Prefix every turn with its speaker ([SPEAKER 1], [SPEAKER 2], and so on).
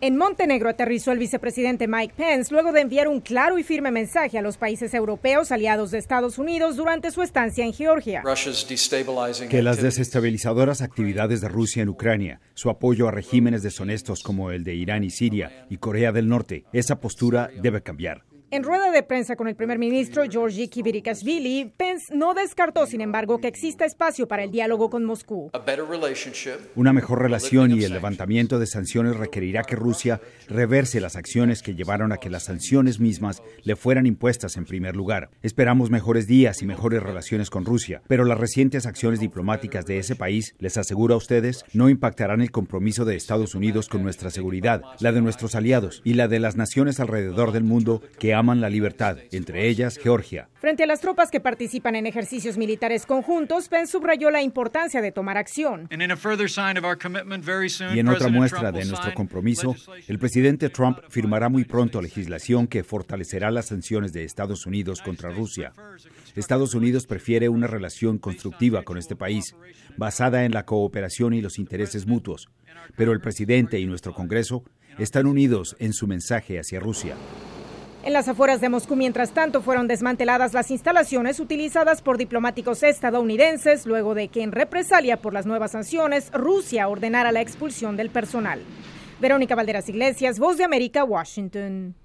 [SPEAKER 1] En Montenegro aterrizó el vicepresidente Mike Pence luego de enviar un claro y firme mensaje a los países europeos aliados de Estados Unidos durante su estancia en Georgia. Que las
[SPEAKER 2] desestabilizadoras actividades de Rusia en Ucrania, su apoyo a regímenes deshonestos como el de Irán y Siria y Corea del Norte, esa postura debe cambiar.
[SPEAKER 1] En rueda de prensa con el primer ministro Georgi Kibirikashvili, Pence no descartó, sin embargo, que exista espacio para el diálogo con Moscú.
[SPEAKER 2] Una mejor relación y el levantamiento de sanciones requerirá que Rusia reverse las acciones que llevaron a que las sanciones mismas le fueran impuestas en primer lugar. Esperamos mejores días y mejores relaciones con Rusia, pero las recientes acciones diplomáticas de ese país, les aseguro a ustedes, no impactarán el compromiso de Estados Unidos con nuestra seguridad, la de nuestros aliados y la de las naciones alrededor del mundo que aman la libertad, entre ellas Georgia.
[SPEAKER 1] Frente a las tropas que participan en ejercicios militares conjuntos, Pence subrayó la importancia de tomar acción. Y en otra muestra de nuestro
[SPEAKER 2] compromiso, el presidente Trump firmará muy pronto legislación que fortalecerá las sanciones de Estados Unidos contra Rusia. Estados Unidos prefiere una relación constructiva con este país, basada en la cooperación y los intereses mutuos, pero el presidente y nuestro Congreso están unidos en su mensaje hacia Rusia.
[SPEAKER 1] En las afueras de Moscú, mientras tanto, fueron desmanteladas las instalaciones utilizadas por diplomáticos estadounidenses luego de que, en represalia por las nuevas sanciones, Rusia ordenara la expulsión del personal. Verónica Valderas Iglesias, Voz de América, Washington.